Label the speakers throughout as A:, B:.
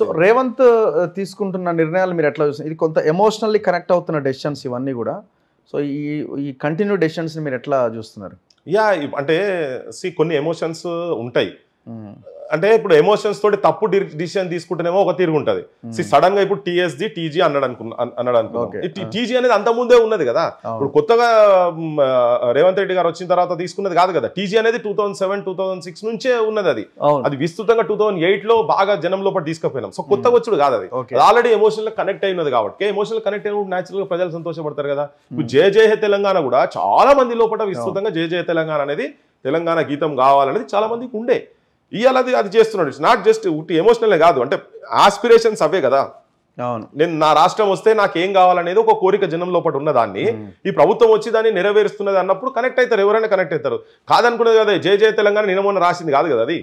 A: So Revanth తీసుకుంటున్న నిర్ణయాలు మీరు ఎట్లా చూసిన ఇది కొంత ఎమోషనల్లీ కనెక్ట్ అవుతున్న డెసిషన్స్ ఇవన్నీ కూడా సో ఈ ఈ కంటిన్యూ డెసిషన్స్ని మీరు ఎట్లా చూస్తున్నారు యా అంటే సి కొన్ని ఎమోషన్స్ ఉంటాయి అంటే ఇప్పుడు ఎమోషన్స్ తోటి తప్పు డిసిషన్ తీసుకుంటేనేమో ఒక తీరు ఉంటుంది hmm. సడన్ గా ఇప్పుడు టీఎస్జీ టీజీ అన్నాడు అనుకున్నా అన్నాడు అనుకున్నాం టీజీ ah. అనేది అంత ముందే ఉన్నది కదా ఇప్పుడు కొత్తగా రేవంత్ రెడ్డి గారు వచ్చిన తర్వాత తీసుకున్నది కాదు కదా టీజీ అనేది two thousand seven two thousand six నుంచే ఉన్నది అది అది విస్తృతంగా టూ థౌసండ్ ఎయిట్ లో బాగా జనం లోపల తీసుకుపోయినాం సో కొత్తగా hmm. వచ్చుడు కాదు అది ఆల్రెడీ ఎమోషన్ కనెక్ట్ అయినది కాబట్టి ఎమోషన్ కనెక్ట్ అయినప్పుడు న్యాచురల్ గా ప్రజలు సంతోషపడతారు కదా ఇప్పుడు hmm. జే జయ తెలంగాణ కూడా చాలా మంది లోపల విస్తృతంగా జయ తెలంగాణ అనేది తెలంగాణ గీతం కావాలనేది చాలా మందికి ఉండే ఇవాళ అది అది చేస్తున్నాడు ఇట్స్ నాట్ జస్ట్ ఉట్టి ఎమోషనల్ కాదు అంటే ఆస్పిరేషన్స్ అవే కదా నేను నా రాష్ట్రం వస్తే నాకేం కావాలనేది ఒక కోరిక జనం లోపల ఉన్నదాన్ని ఈ ప్రభుత్వం వచ్చి దాన్ని నెరవేరుస్తున్నది అన్నప్పుడు కనెక్ట్ అవుతారు ఎవరైనా కనెక్ట్ అవుతారు కాదనుకునేది కదా జే జయ తెలంగాణ నినమోన రాసింది కాదు కదా అది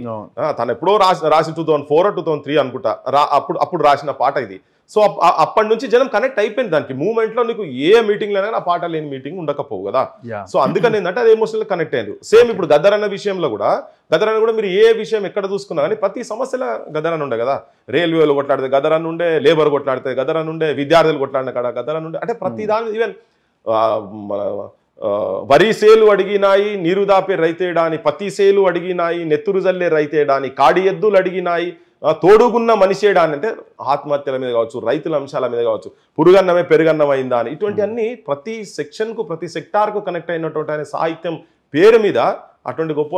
A: తను ఎప్పుడో రాసి రాసి two thousand four two thousand three అనుకుంటా అప్పుడు అప్పుడు రాసిన పాట ఇది సో అప్పటి నుంచి జనం కనెక్ట్ అయిపోయింది దానికి లో నీకు ఏ మీటింగ్లో ఆ పాట లేని మీటింగ్ ఉండకపోవు కదా సో అందుకని ఏంటంటే అది ఎమోషనల్ కనెక్ట్ అయ్యింది సేమ్ ఇప్పుడు అన్న విషయంలో కూడా గదరన్న కూడా మీరు ఏ విషయం ఎక్కడ చూసుకున్నా కానీ ప్రతి సమస్యలో గదరన్న ఉండే కదా రైల్వేలో కొట్లాడితే గదరన్న ఉండే లేబర్ కొట్లాడితే గదర నుండే విద్యార్థులు కొట్లాడిన కాడ గదర నుండే అంటే ప్రతి hmm. దాని ఈవెన్ వరి సేలు అడిగినాయి నీరు దాపే రైతేడాని సేలు అడిగినాయి నెత్తురు జల్లే రైతేడాని కాడి ఎద్దులు అడిగినాయి తోడుగున్న మనిషేడాని అంటే ఆత్మహత్యల మీద కావచ్చు రైతుల అంశాల మీద కావచ్చు పురుగన్నమే పెరుగన్నం అయిందా అని ఇటువంటి అన్ని hmm. ప్రతి సెక్షన్కు ప్రతి సెక్టార్కు కనెక్ట్ అయినటువంటి సాహిత్యం పేరు మీద అటువంటి గొప్ప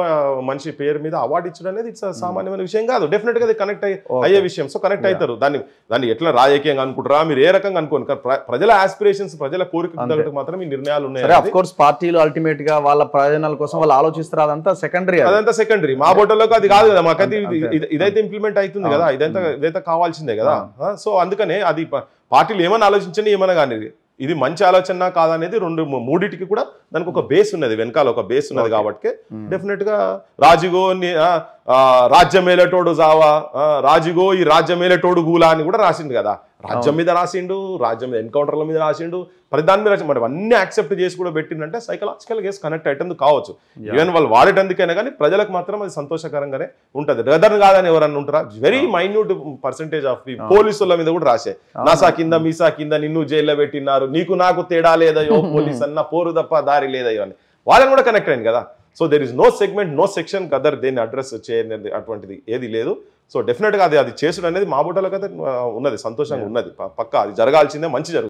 A: మనిషి పేరు మీద అవార్డు ఇచ్చడం అనేది ఇట్స్ సామాన్యమైన విషయం కాదు డెఫినెట్ గా కనెక్ట్ అయ్యే విషయం సో కనెక్ట్ అవుతారు దాన్ని దాన్ని ఎట్లా రాజకీయంగా అనుకుంటారా మీరు ఏ రకంగా అనుకోను ప్రజల ఆస్పిరేషన్స్ ప్రజల కోరిక మాత్రం ఈ నిర్ణయాలు ఉన్నాయి కోర్స్ పార్టీలు అల్టిమేట్ గా వాళ్ళ ప్రయోజనాల కోసం వాళ్ళు ఆలోచిస్తారు అదంతా సెకండరీ అదంతా సెకండరీ మా బోటల్లో అది కాదు కదా మాకైతే ఇదైతే ఇంప్లిమెంట్ అవుతుంది కదా ఇదంతా ఇదైతే కావాల్సిందే కదా సో అందుకనే అది పార్టీలు ఏమైనా ఆలోచించండి ఏమైనా కానీ ఇది మంచి ఆలోచన కాదనేది రెండు మూడింటికి కూడా దానికి ఒక బేస్ hmm. ఉన్నది వెనకాల ఒక బేస్ ఉన్నది కాబట్టి డెఫినెట్ hmm. గా రాజుగో మేలటోడు జావా రాజుగో ఈ రాజ్యమేలటోడు గూలా అని కూడా రాసిండు కదా రాజ్యం మీద రాసిండు రాజ్యం మీద ఎన్కౌంటర్ల మీద రాసిండు ప్రతిదాని దాని మీద మరి అన్ని యాక్సెప్ట్ చేసి కూడా పెట్టిండంటే సైకలాజికల్ కేసు కనెక్ట్ అయ్యేందుకు కావచ్చు ఈవెన్ వాళ్ళు వాడేటందుకైనా కానీ ప్రజలకు మాత్రం అది సంతోషకరంగానే ఉంటుంది రెదర్ కాదని ఎవరన్నా ఉంటారా వెరీ మైన్యూట్ పర్సంటేజ్ ఆఫ్ పోలీసుల మీద కూడా రాసే నాసా కింద మీసా కింద నిన్ను జైల్లో పెట్టినారు నీకు నాకు తేడా లేదా పోలీస్ అన్న పోరు తప్ప దారి దారి లేదా ఇవన్నీ వాళ్ళని కూడా కనెక్ట్ అయింది కదా so there is no segment no section కదర్ దేన్ని అడ్రస్ చేయనేది అటువంటిది ఏది లేదు సో డెఫినెట్గా అది అది చేసుడు అనేది మా బుట్టలో అయితే ఉన్నది సంతోషంగా ఉన్నది పక్క అది జరగాల్సిందే మంచి జరుగుతుంది